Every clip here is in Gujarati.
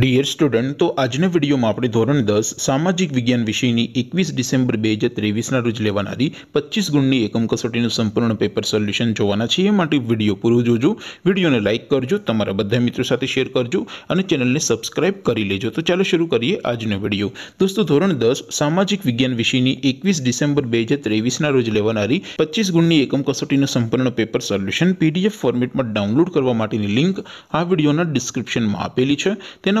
ડિયર સ્ટુડન્ટ તો આજના વિડીયોમાં આપણે ધોરણ દસ સામાજિક વિજ્ઞાન વિષયની એકવીસ ડિસેમ્બર બે હજાર ત્રેવીસના રોજ લેવાનારી પચીસ ગુણની એકમ કસોટીનું સંપૂર્ણ પેપર સોલ્યુશન જોવાના છીએ એ માટે વિડીયો પૂરો જોજો વિડીયોને લાઇક કરજો તમારા બધા મિત્રો સાથે શેર કરજો અને ચેનલને સબસ્ક્રાઇબ કરી લેજો તો ચાલો શરૂ કરીએ આજનો વિડીયો દોસ્તો ધોરણ દસ સામાજિક વિજ્ઞાન વિષયની એકવીસ ડિસેમ્બર બે હજાર ત્રેવીસના રોજ લેવાનારી પચીસ ગુણની એકમ કસોટીનું સંપૂર્ણ પેપર સોલ્યુશન પીડીએફ ફોર્મેટમાં ડાઉનલોડ કરવા માટેની લિંક આ વિડીયોના ડિસ્ક્રિપ્શનમાં આપેલી છે તેના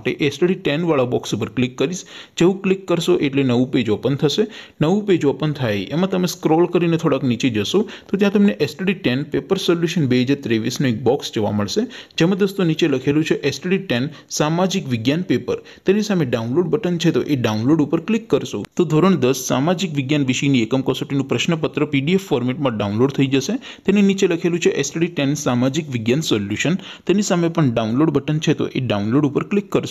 માટે એસટડી ટેનવાળા બોક્સ ઉપર ક્લિક કરીશ જેવું ક્લિક કરશો એટલે નવું પેજ ઓપન થશે નવું પેજ ઓપન થાય એમાં તમે સ્ક્રોલ કરીને થોડાક નીચે જશો તો ત્યાં તમને એસટડી ટેન પેપર સોલ્યુશન બે હજાર ત્રેવીસનું એક બોક્સ જોવા મળશે જેમાં દોસ્તો નીચે લખેલું છે એસટડી ટેન સામાજિક વિજ્ઞાન પેપર તેની સામે ડાઉનલોડ બટન છે તો એ ડાઉનલોડ ઉપર ક્લિક કરશો તો ધોરણ દસ સામાજિક વિજ્ઞાન વિષયની એકમ કસોટીનું પ્રશ્નપત્ર પીડીએફ ફોર્મેટમાં ડાઉનલોડ થઈ જશે તેની નીચે લખેલું છે એસટડી ટેન સામાજિક વિજ્ઞાન સોલ્યુશન તેની સામે પણ ડાઉનલોડ બટન છે તો એ ડાઉનલોડ ઉપર ક્લિક કરશો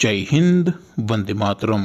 જય હિન્દ વંદે માતરમ